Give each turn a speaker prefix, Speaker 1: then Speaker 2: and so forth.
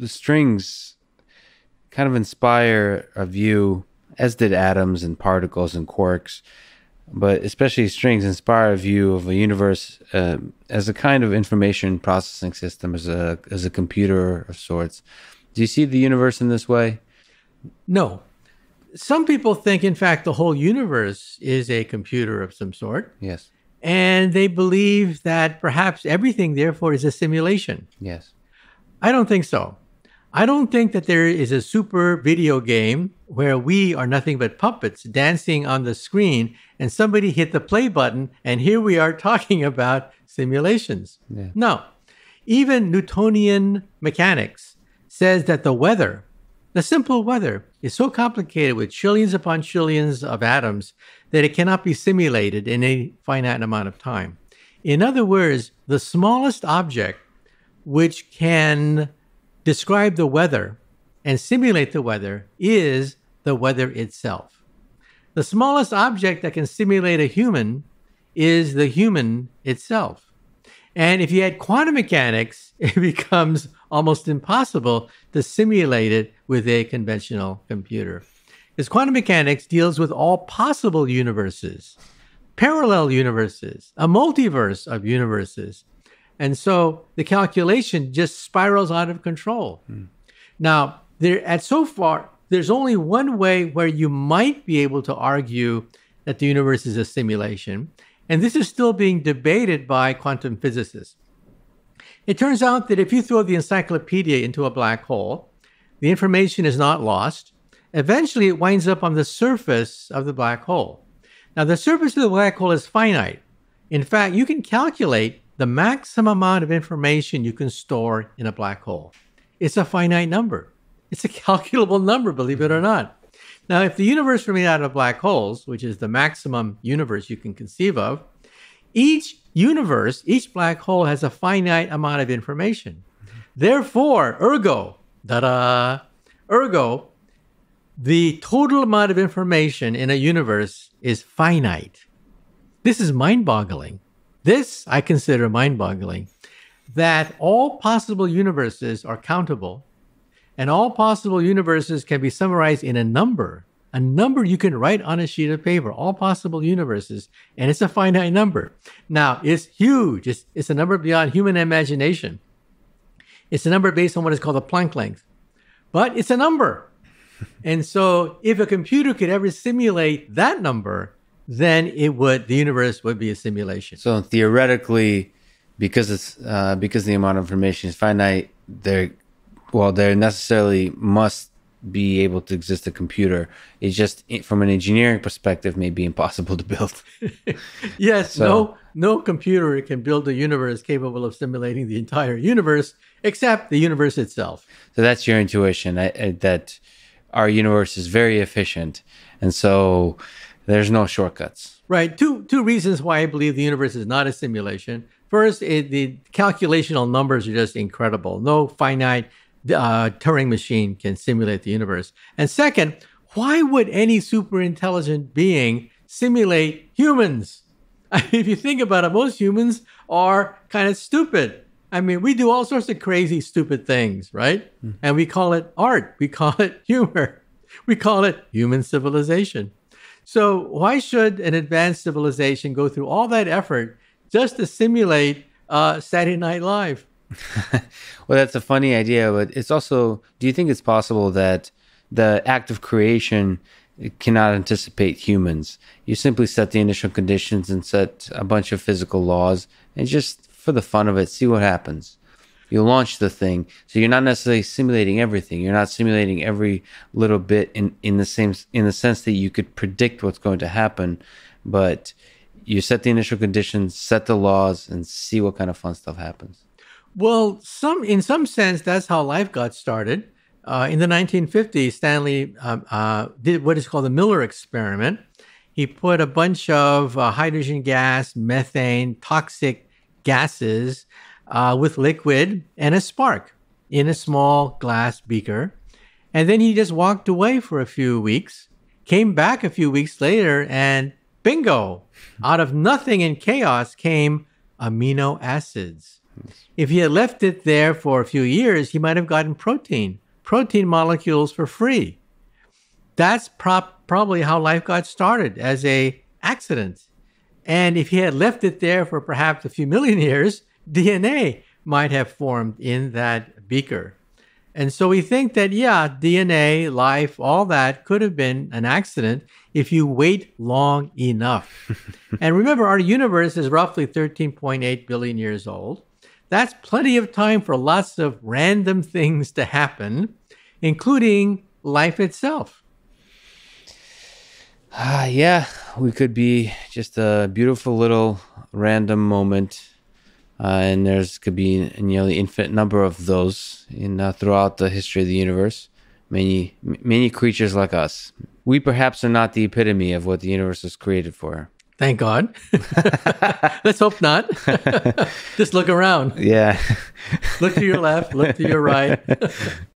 Speaker 1: the strings kind of inspire a view, as did atoms and particles and quarks, but especially strings inspire a view of a universe uh, as a kind of information processing system, as a as a computer of sorts. Do you see the universe in this way?
Speaker 2: No. Some people think, in fact, the whole universe is a computer of some sort. Yes. And they believe that perhaps everything, therefore, is a simulation. Yes. I don't think so. I don't think that there is a super video game where we are nothing but puppets dancing on the screen and somebody hit the play button and here we are talking about simulations. Yeah. No. Even Newtonian mechanics says that the weather, the simple weather, is so complicated with trillions upon trillions of atoms that it cannot be simulated in a finite amount of time. In other words, the smallest object which can describe the weather and simulate the weather is the weather itself. The smallest object that can simulate a human is the human itself. And if you add quantum mechanics, it becomes almost impossible to simulate it with a conventional computer. Because quantum mechanics deals with all possible universes, parallel universes, a multiverse of universes, and so the calculation just spirals out of control. Mm. Now, there at so far, there's only one way where you might be able to argue that the universe is a simulation. And this is still being debated by quantum physicists. It turns out that if you throw the encyclopedia into a black hole, the information is not lost. Eventually, it winds up on the surface of the black hole. Now, the surface of the black hole is finite. In fact, you can calculate the maximum amount of information you can store in a black hole. It's a finite number. It's a calculable number, believe it or not. Now, if the universe were made out of black holes, which is the maximum universe you can conceive of, each universe, each black hole has a finite amount of information. Therefore, ergo, da da, ergo, the total amount of information in a universe is finite. This is mind boggling. This I consider mind boggling that all possible universes are countable and all possible universes can be summarized in a number, a number you can write on a sheet of paper, all possible universes, and it's a finite number. Now, it's huge, it's, it's a number beyond human imagination. It's a number based on what is called the Planck length, but it's a number. and so, if a computer could ever simulate that number,
Speaker 1: then it would the universe would be a simulation. So theoretically, because it's uh, because the amount of information is finite, there, well, there necessarily must be able to exist a computer. It's just from an engineering perspective, may be impossible to build.
Speaker 2: yes, so. no, no computer can build a universe capable of simulating the entire universe, except the universe itself.
Speaker 1: So that's your intuition I, I, that our universe is very efficient, and so there's no shortcuts.
Speaker 2: Right. Two two reasons why I believe the universe is not a simulation. First, it, the calculational numbers are just incredible. No finite uh, Turing machine can simulate the universe. And second, why would any super intelligent being simulate humans? if you think about it, most humans are kind of stupid. I mean, we do all sorts of crazy, stupid things, right? Mm. And we call it art, we call it humor, we call it human civilization. So, why should an advanced civilization go through all that effort just to simulate uh, Saturday Night Live?
Speaker 1: well, that's a funny idea, but it's also do you think it's possible that the act of creation cannot anticipate humans? You simply set the initial conditions and set a bunch of physical laws and just for the fun of it, see what happens you launch the thing. So you're not necessarily simulating everything. You're not simulating every little bit in, in the same in the sense that you could predict what's going to happen, but you set the initial conditions, set the laws, and see what kind of fun stuff happens.
Speaker 2: Well, some in some sense, that's how life got started. Uh, in the 1950s, Stanley uh, uh, did what is called the Miller experiment. He put a bunch of uh, hydrogen gas, methane, toxic gases uh, with liquid and a spark in a small glass beaker. And then he just walked away for a few weeks, came back a few weeks later, and bingo, out of nothing and chaos came amino acids. If he had left it there for a few years, he might have gotten protein, protein molecules for free. That's prop- probably how life got started as a accident. And if he had left it there for perhaps a few million years, DNA might have formed in that beaker. And so we think that, yeah, DNA, life, all that could have been an accident if you wait long enough. and remember, our universe is roughly 13.8 billion years old. That's plenty of time for lots of random things to happen, including life itself.
Speaker 1: Ah, uh, yeah, we could be just a beautiful little random moment uh, and there's could be know nearly infinite number of those in uh, throughout the history of the universe. Many many creatures like us. We perhaps are not the epitome of what the universe was created for. Thank God.
Speaker 2: Let's hope not. Just look around. Yeah.
Speaker 1: look to your left. Look to your right.